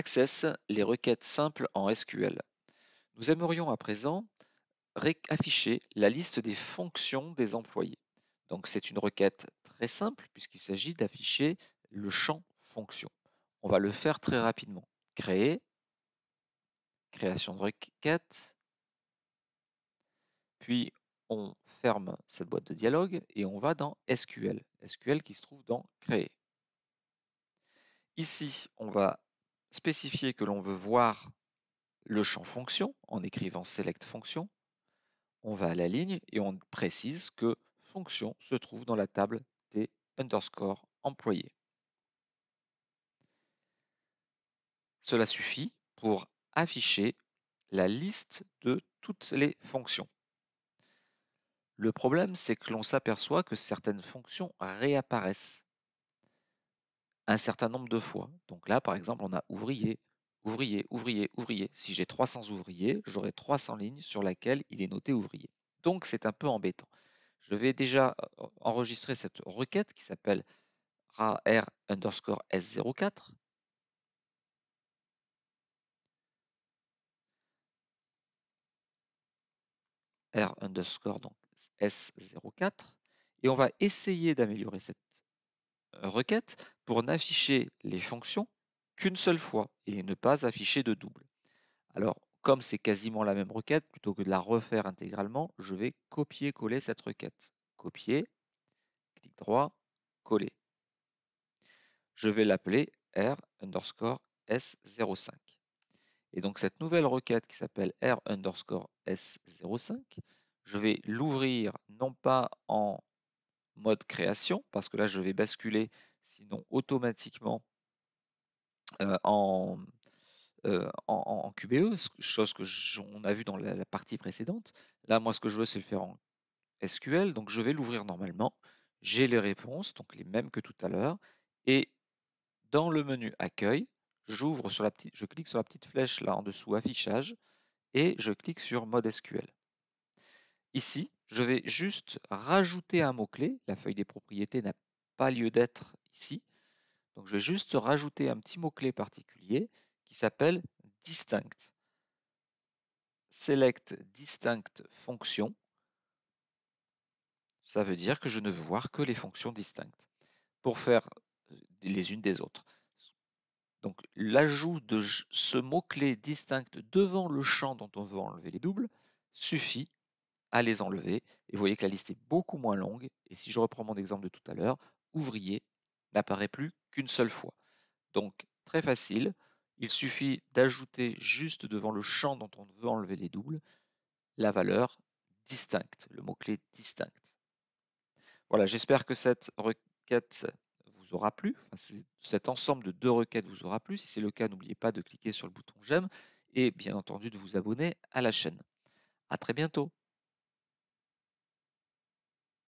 Access les requêtes simples en SQL. Nous aimerions à présent afficher la liste des fonctions des employés. Donc c'est une requête très simple puisqu'il s'agit d'afficher le champ fonction. On va le faire très rapidement. Créer, création de requête, puis on ferme cette boîte de dialogue et on va dans SQL. SQL qui se trouve dans Créer. Ici, on va spécifier que l'on veut voir le champ fonction en écrivant select fonction. On va à la ligne et on précise que fonction se trouve dans la table des underscore employés. Cela suffit pour afficher la liste de toutes les fonctions. Le problème, c'est que l'on s'aperçoit que certaines fonctions réapparaissent un certain nombre de fois. Donc là, par exemple, on a ouvrier, ouvrier, ouvrier, ouvrier. Si j'ai 300 ouvriers, j'aurai 300 lignes sur laquelle il est noté ouvrier. Donc c'est un peu embêtant. Je vais déjà euh, enregistrer cette requête qui s'appelle rar underscore s04. R underscore donc S04 et on va essayer d'améliorer cette requête pour n'afficher les fonctions qu'une seule fois et ne pas afficher de double. Alors, comme c'est quasiment la même requête, plutôt que de la refaire intégralement, je vais copier-coller cette requête. Copier, clic droit, coller. Je vais l'appeler R underscore S05. Et donc cette nouvelle requête qui s'appelle R underscore S05, je vais l'ouvrir non pas en mode création, parce que là, je vais basculer sinon automatiquement euh, euh, en, en, en, QBE, chose que on a vu dans la, partie précédente. Là, moi, ce que je veux, c'est le faire en SQL, donc je vais l'ouvrir normalement. J'ai les réponses, donc les mêmes que tout à l'heure, et dans le menu Accueil, j'ouvre sur la petite, je clique sur la petite flèche là en dessous Affichage, et je clique sur Mode SQL. Ici, je vais juste rajouter un mot-clé. La feuille des propriétés n'a pas lieu d'être ici. Donc je vais juste rajouter un petit mot-clé particulier qui s'appelle distinct. Select distinct fonction. Ça veut dire que je ne veux voir que les fonctions distinctes pour faire les unes des autres. Donc l'ajout de ce mot-clé distinct devant le champ dont on veut enlever les doubles suffit à les enlever. Et vous voyez que la liste est beaucoup moins longue. Et si je reprends mon exemple de tout à l'heure, ouvrier n'apparaît plus qu'une seule fois. Donc, très facile. Il suffit d'ajouter juste devant le champ dont on veut enlever les doubles la valeur distincte, le mot-clé distinct. Voilà, j'espère que cette requête vous aura plu, cet ensemble de deux requêtes vous aura plu. Si c'est le cas, n'oubliez pas de cliquer sur le bouton j'aime et bien entendu de vous abonner à la chaîne. À très bientôt.